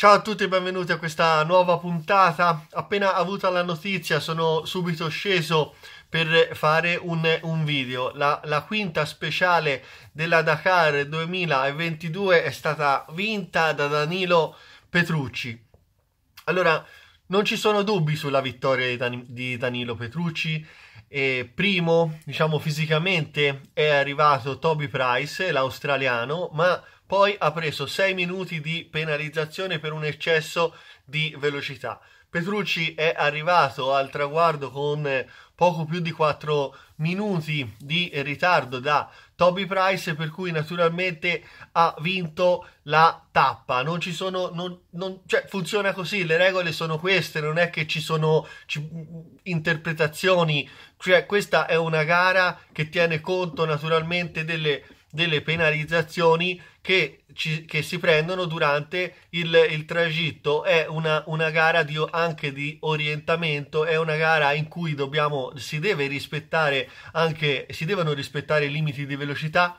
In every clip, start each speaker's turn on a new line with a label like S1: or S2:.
S1: Ciao a tutti e benvenuti a questa nuova puntata. Appena avuta la notizia sono subito sceso per fare un, un video. La, la, quinta speciale della Dakar 2022 è stata vinta da Danilo Petrucci. Allora, non ci sono dubbi sulla vittoria di, Dan di Danilo Petrucci. Eh, primo, diciamo fisicamente, è arrivato Toby Price, l'australiano, ma poi ha preso 6 minuti di penalizzazione per un eccesso di velocità. Petrucci è arrivato al traguardo con poco più di 4 minuti di ritardo da Toby Price, per cui naturalmente ha vinto la tappa. Non ci sono, non, non, cioè funziona così, le regole sono queste, non è che ci sono ci, interpretazioni. Cioè, questa è una gara che tiene conto naturalmente delle delle penalizzazioni che, ci, che si prendono durante il, il tragitto. È una, una gara di, anche di orientamento, è una gara in cui dobbiamo, si, deve rispettare anche, si devono rispettare i limiti di velocità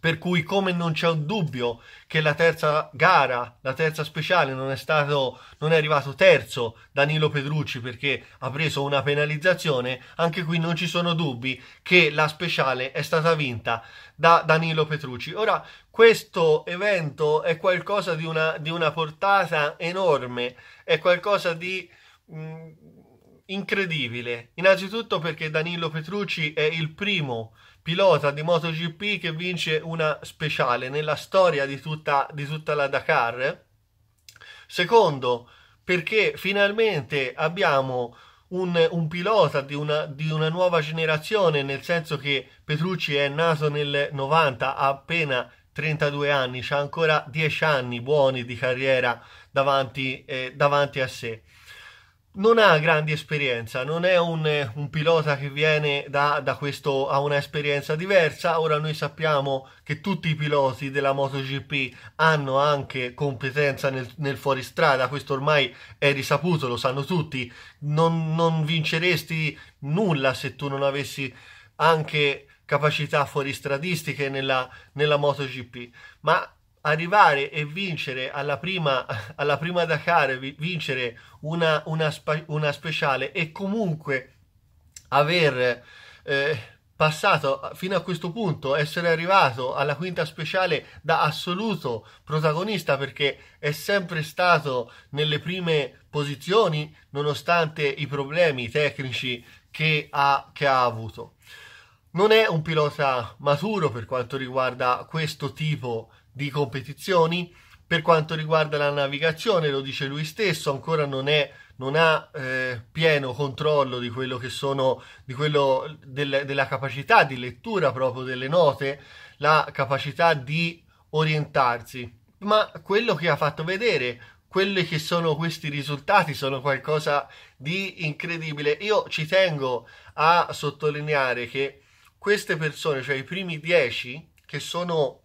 S1: per cui come non c'è un dubbio che la terza gara, la terza speciale, non è, stato, non è arrivato terzo Danilo Pedrucci perché ha preso una penalizzazione, anche qui non ci sono dubbi che la speciale è stata vinta da Danilo Petrucci. Ora, questo evento è qualcosa di una, di una portata enorme, è qualcosa di... Mh, mm, incredibile, innanzitutto perché Danilo Petrucci è il primo pilota di MotoGP che vince una speciale nella storia di tutta, di tutta la Dakar. Secondo, perché finalmente abbiamo un, un pilota di una, di una, nuova generazione, nel senso che Petrucci è nato nel 90, ha appena 32 anni, ha ancora 10 anni buoni di carriera davanti, eh, davanti a sé non ha grandi esperienze, non è un, un pilota che viene da, da questo, ha un'esperienza diversa. Ora noi sappiamo che tutti i piloti della MotoGP hanno anche competenza nel, nel fuoristrada, questo ormai è risaputo, lo sanno tutti. Non, non vinceresti nulla se tu non avessi anche capacità fuoristradistiche nella, nella MotoGP, ma arrivare e vincere alla prima, alla prima Dakar, vincere una, una, una speciale e comunque aver eh, passato fino a questo punto, essere arrivato alla quinta speciale da assoluto protagonista perché è sempre stato nelle prime posizioni nonostante i problemi tecnici che ha, che ha avuto. Non è un pilota maturo per quanto riguarda questo tipo di di competizioni. Per quanto riguarda la navigazione, lo dice lui stesso, ancora non, è, non ha eh, pieno controllo di quello che sono, di quello del, della capacità di lettura proprio delle note, la capacità di orientarsi. Ma quello che ha fatto vedere, quelli che sono questi risultati, sono qualcosa di incredibile. Io ci tengo a sottolineare che queste persone, cioè i primi dieci, che sono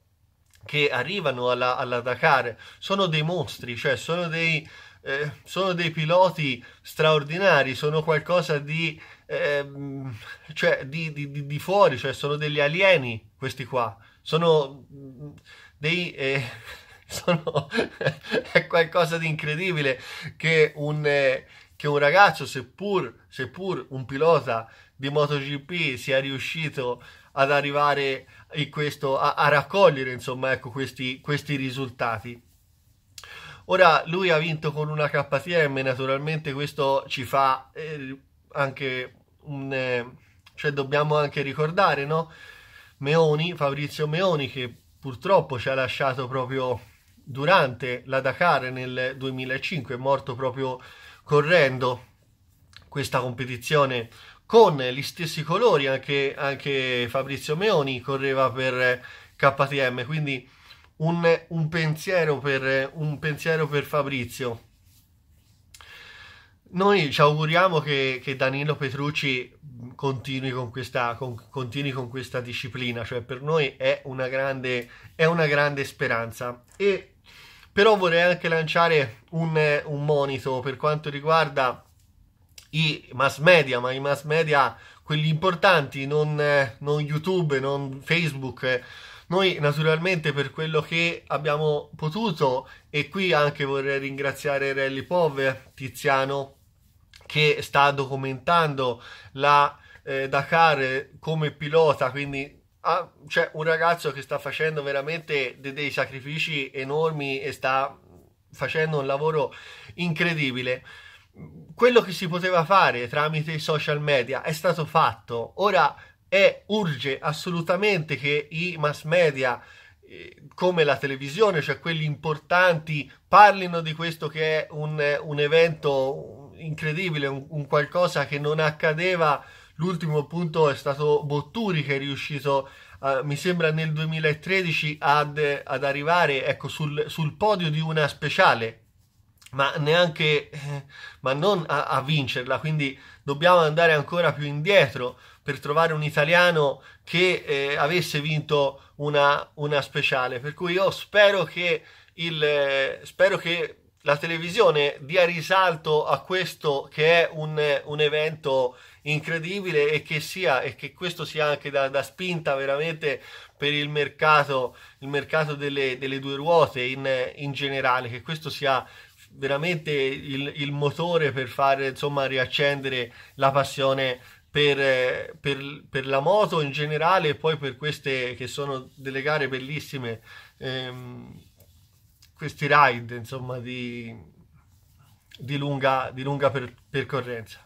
S1: che arrivano alla, alla Dakar sono dei mostri, cioè sono dei, eh, sono dei piloti straordinari, sono qualcosa di, eh, cioè, di, di, di, fuori, cioè sono degli alieni questi qua, sono mm, dei... Eh, sono, è qualcosa di incredibile che un, eh, che un ragazzo, seppur, seppur un pilota di MotoGP sia riuscito ad arrivare in questo, a, a raccogliere insomma, ecco, questi, questi risultati. Ora lui ha vinto con una KTM, naturalmente questo ci fa eh, anche un... Eh, cioè dobbiamo anche ricordare, no? Meoni, Fabrizio Meoni che purtroppo ci ha lasciato proprio durante la Dakar nel 2005, è morto proprio correndo questa competizione con gli stessi colori, anche, anche Fabrizio Meoni correva per KTM, quindi un, un, pensiero, per, un pensiero per Fabrizio. Noi ci auguriamo che, che Danilo Petrucci continui con, questa, con, continui con questa disciplina, cioè per noi è una grande, è una grande speranza. E però vorrei anche lanciare un, un monito per quanto riguarda i mass media, ma i mass media, quelli importanti, non, non YouTube, non Facebook. Noi naturalmente per quello che abbiamo potuto, e qui anche vorrei ringraziare Rally Pov, Tiziano, che sta documentando la eh, Dakar come pilota, quindi ah, c'è un ragazzo che sta facendo veramente de- dei sacrifici enormi e sta facendo un lavoro incredibile quello che si poteva fare tramite i social media è stato fatto. Ora è, urge assolutamente che i mass media eh, come la televisione, cioè quelli importanti, parlino di questo che è un, un evento incredibile, un, un, qualcosa che non accadeva. L'ultimo punto è stato Botturi che è riuscito, eh, mi sembra nel 2013, ad, ad arrivare ecco, sul, sul, podio di una speciale ma neanche eh, ma non a, a, vincerla, quindi dobbiamo andare ancora più indietro per trovare un italiano che eh, avesse vinto una, una, speciale. Per cui io spero che, il, eh, spero che la televisione dia risalto a questo che è un, un evento incredibile e che, sia, e che questo sia anche da, da spinta veramente per il mercato, il mercato delle, delle due ruote in, in generale, che questo sia veramente il, il motore per far insomma, riaccendere la passione per, per, per, la moto in generale e poi per queste che sono delle gare bellissime, ehm, questi ride insomma di, di lunga, di lunga per, percorrenza.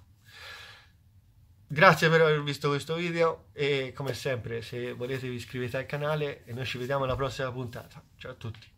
S1: Grazie per aver visto questo video e come sempre se volete vi iscrivete al canale e noi ci vediamo alla prossima puntata. Ciao a tutti!